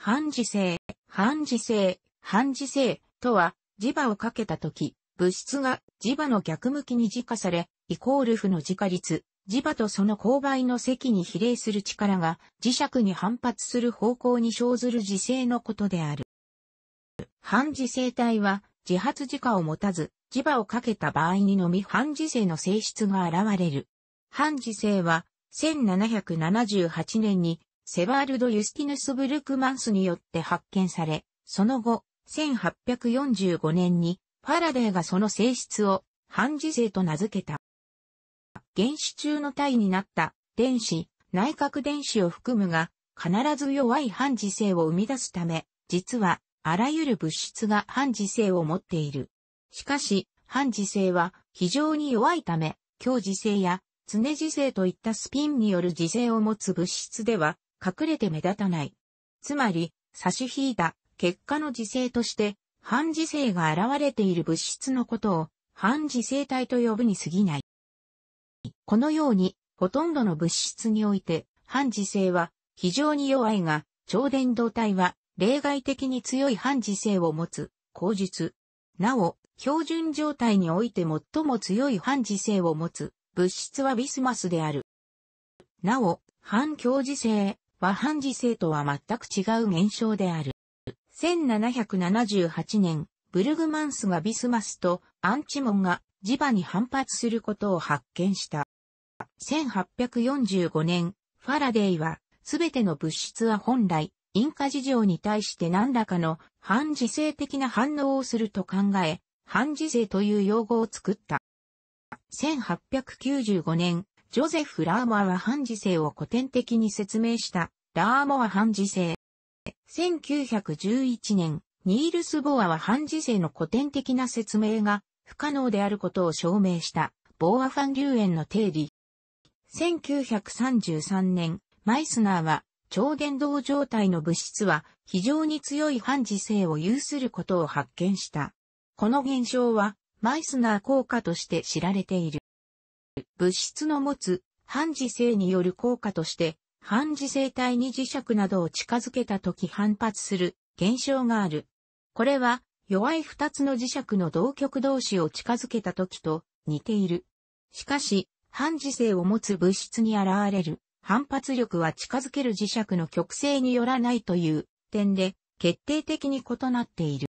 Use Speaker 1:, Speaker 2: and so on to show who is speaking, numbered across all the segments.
Speaker 1: 半磁性、半磁性、半磁性とは、磁場をかけたとき、物質が磁場の逆向きに磁化され、イコール負の磁化率、磁場とその勾配の積に比例する力が磁石に反発する方向に生ずる磁性のことである。半磁性体は自発磁化を持たず、磁場をかけた場合にのみ半磁性の性質が現れる。半磁性は1778年にセバールド・ユスティヌス・ブルクマンスによって発見され、その後、1845年にファラデーがその性質を半磁性と名付けた。原子中の体になった電子、内核電子を含むが、必ず弱い半磁性を生み出すため、実は、あらゆる物質が半磁性を持っている。しかし、半磁性は非常に弱いため、強磁性や常磁性といったスピンによる磁性を持つ物質では、隠れて目立たない。つまり、差し引いた結果の時性として、反時性が現れている物質のことを、反時性体と呼ぶに過ぎない。このように、ほとんどの物質において、反時性は非常に弱いが、超伝導体は例外的に強い反時性を持つ、口述。なお、標準状態において最も強い反時性を持つ、物質はビスマスである。なお、反強磁性、は半時性とは全く違う現象である。1778年、ブルグマンスがビスマスとアンチモンが磁場に反発することを発見した。1845年、ファラデイは、すべての物質は本来、因果事情に対して何らかの反時性的な反応をすると考え、反時性という用語を作った。1895年、ジョゼフ・ラーモアは半時制を古典的に説明した、ラーモア半時制。1911年、ニールス・ボアは半時制の古典的な説明が不可能であることを証明した、ボア・ファン・リューエンの定理。1933年、マイスナーは、超伝導状態の物質は非常に強い半磁性を有することを発見した。この現象はマイスナー効果として知られている。物質の持つ半磁性による効果として、半磁性体に磁石などを近づけた時反発する現象がある。これは弱い二つの磁石の同極同士を近づけた時と似ている。しかし、半磁性を持つ物質に現れる反発力は近づける磁石の極性によらないという点で決定的に異なっている。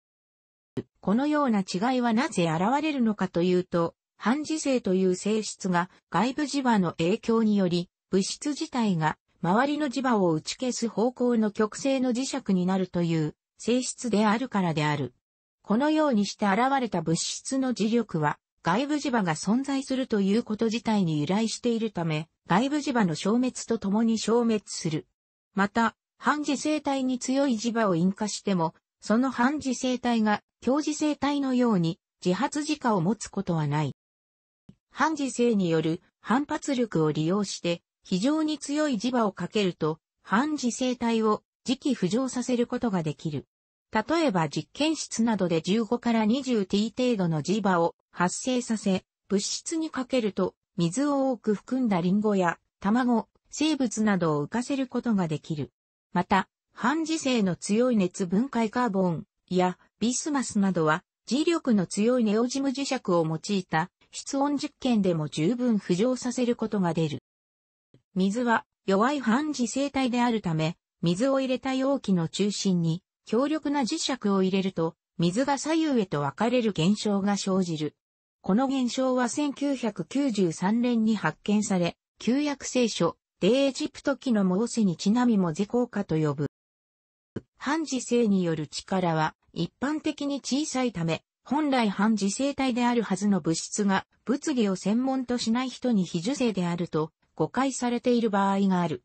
Speaker 1: このような違いはなぜ現れるのかというと、半磁性という性質が外部磁場の影響により、物質自体が周りの磁場を打ち消す方向の極性の磁石になるという性質であるからである。このようにして現れた物質の磁力は、外部磁場が存在するということ自体に由来しているため、外部磁場の消滅とともに消滅する。また、反磁性体に強い磁場を引火しても、その反磁性体が強磁性体のように自発磁化を持つことはない。反磁性による反発力を利用して非常に強い磁場をかけると反磁性体を磁気浮上させることができる。例えば実験室などで15から 20t 程度の磁場を発生させ、物質にかけると水を多く含んだリンゴや卵、生物などを浮かせることができる。また、反磁性の強い熱分解カーボンやビスマスなどは磁力の強いネオジム磁石を用いた室温実験でも十分浮上させることが出る。水は弱い半磁性体であるため、水を入れた容器の中心に強力な磁石を入れると、水が左右へと分かれる現象が生じる。この現象は1993年に発見され、旧約聖書、デイエジプト記のモーセにちなみも是効果と呼ぶ。半磁性による力は一般的に小さいため、本来反磁性体であるはずの物質が物議を専門としない人に非受精であると誤解されている場合がある。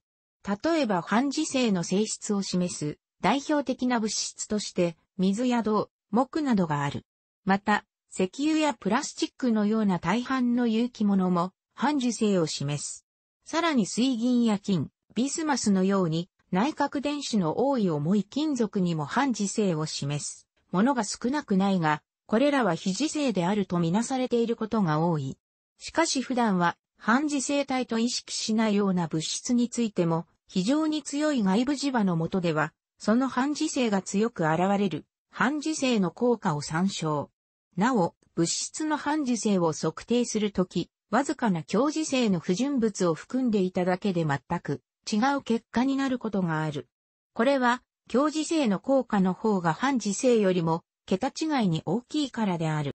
Speaker 1: 例えば反磁性の性質を示す代表的な物質として水や銅、木などがある。また、石油やプラスチックのような大半の有機物も反受精を示す。さらに水銀や金、ビスマスのように内核電子の多い重い金属にも反磁性を示すものが少なくないが、これらは非時性であるとみなされていることが多い。しかし普段は、反時性体と意識しないような物質についても、非常に強い外部磁場の下では、その反時性が強く現れる、反時性の効果を参照。なお、物質の反時性を測定するとき、わずかな強磁性の不純物を含んでいただけで全く違う結果になることがある。これは、強磁性の効果の方が反磁性よりも桁違いに大きいからである。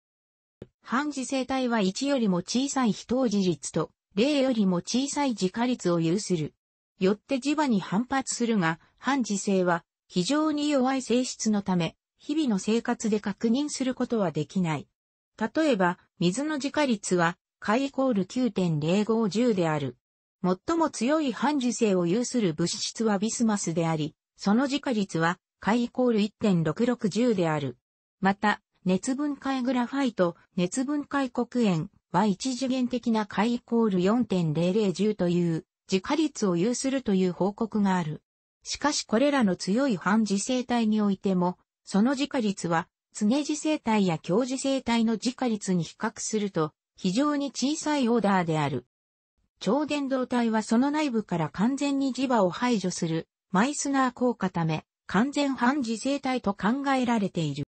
Speaker 1: 半磁生体は1よりも小さい非当時率と0よりも小さい時価率を有する。よって磁場に反発するが、半磁性は非常に弱い性質のため、日々の生活で確認することはできない。例えば、水の磁化率は、解イコール9.0510である。最も強い半磁性を有する物質はビスマスであり、その磁化率は解イコール1.6610である。また、熱分解グラファイト、熱分解黒鉛は一次元的な解イコール4.0010という自家率を有するという報告がある。しかしこれらの強い反磁性体においても、その自家率は常磁性体や強磁性体の自家率に比較すると非常に小さいオーダーである。超電導体はその内部から完全に磁場を排除するマイスナー効果ため完全反磁性体と考えられている。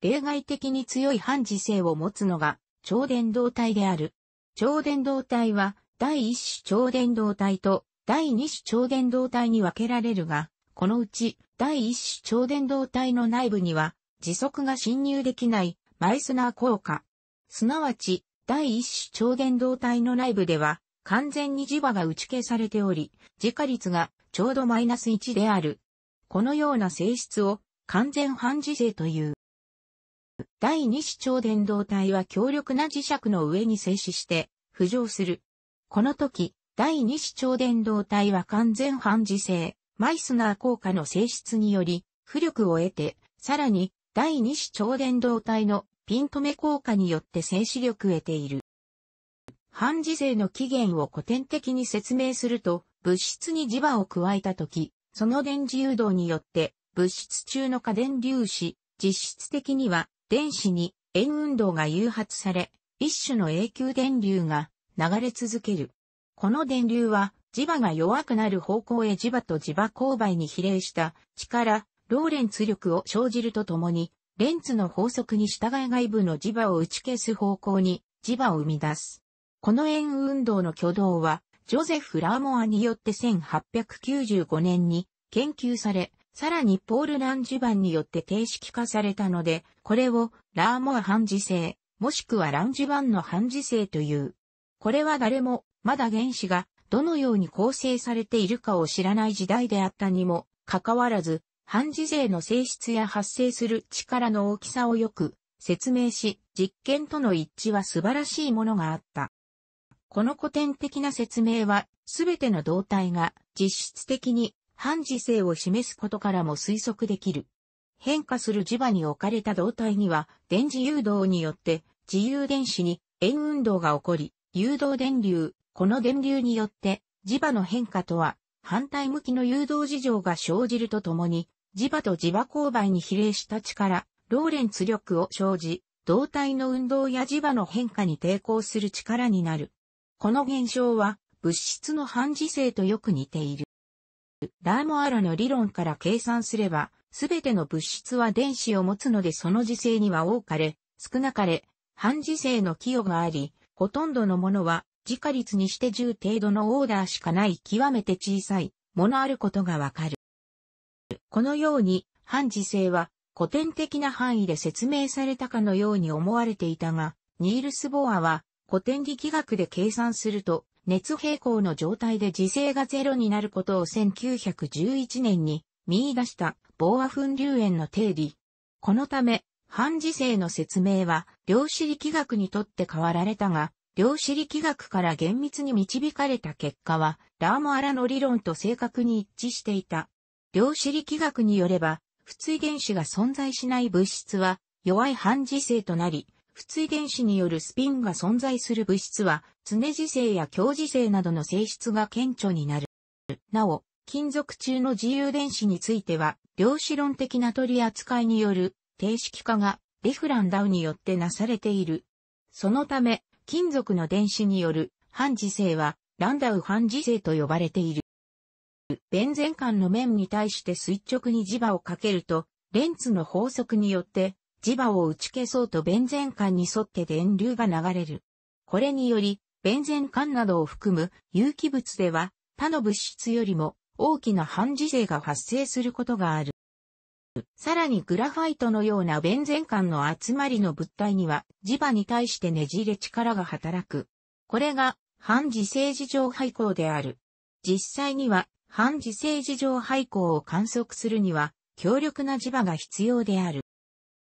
Speaker 1: 例外的に強い反磁性を持つのが超電導体である。超電導体は第一種超電導体と第二種超電導体に分けられるが、このうち第一種超電導体の内部には磁束が侵入できないマイスナー効果。すなわち第一種超電導体の内部では完全に磁場が打ち消されており、磁化率がちょうどマイナス1である。このような性質を完全反磁性という。第二子超伝導体は強力な磁石の上に静止して浮上する。この時、第二子超伝導体は完全半磁性、マイスナー効果の性質により、浮力を得て、さらに、第二子超伝導体のピン止め効果によって静止力を得ている。半磁性の起源を古典的に説明すると、物質に磁場を加えた時、その電磁誘導によって、物質中の過電粒子、実質的には電子に円運動が誘発され、一種の永久電流が流れ続ける。この電流は磁場が弱くなる方向へ磁場と磁場勾配に比例した力、ローレンツ力を生じるとともに、レンツの法則に従い外部の磁場を打ち消す方向に磁場を生み出す。この円運動の挙動は、ジョゼフ・ラーモアによって1895年に研究され、さらにポール・ランジ版によって定式化されたので、これをラーモア半次性、もしくはランジ版の半次性という。これは誰も、まだ原子がどのように構成されているかを知らない時代であったにも、かかわらず、判事性の性質や発生する力の大きさをよく説明し、実験との一致は素晴らしいものがあった。この古典的な説明は、すべての動体が実質的に半時性を示すことからも推測できる。変化する磁場に置かれた胴体には、電磁誘導によって、自由電子に円運動が起こり、誘導電流、この電流によって、磁場の変化とは、反対向きの誘導事情が生じるとともに、磁場と磁場勾配に比例した力、ローレンツ力を生じ、胴体の運動や磁場の変化に抵抗する力になる。この現象は、物質の反磁性とよく似ている。ラーモアラの理論から計算すれば、すべての物質は電子を持つのでその時性には多かれ、少なかれ、半時性の寄与があり、ほとんどのものは、自家率にして10程度のオーダーしかない極めて小さいものあることがわかる。このように、半時性は古典的な範囲で説明されたかのように思われていたが、ニールス・ボアは古典力学で計算すると、熱平衡の状態で磁性がゼロになることを1911年に見出したボーア噴流炎の定理。このため、半磁性の説明は量子力学にとって変わられたが、量子力学から厳密に導かれた結果は、ラーモアラの理論と正確に一致していた。量子力学によれば、不対原子が存在しない物質は弱い半磁性となり、不対電子によるスピンが存在する物質は、常磁性や強磁性などの性質が顕著になる。なお、金属中の自由電子については、量子論的な取り扱いによる定式化がレフランダウによってなされている。そのため、金属の電子による半磁性はランダウ半磁性と呼ばれている。ベンゼン間の面に対して垂直に磁場をかけると、レンツの法則によって磁場を打ち消そうと弁前ゼ管に沿って電流が流れる。これにより、弁前管などを含む有機物では他の物質よりも大きな半磁性が発生することがある。さらにグラファイトのような弁前管の集まりの物体には磁場に対してねじれ力が働く。これが反磁性磁場廃光である。実際には反磁性磁場廃光を観測するには強力な磁場が必要である。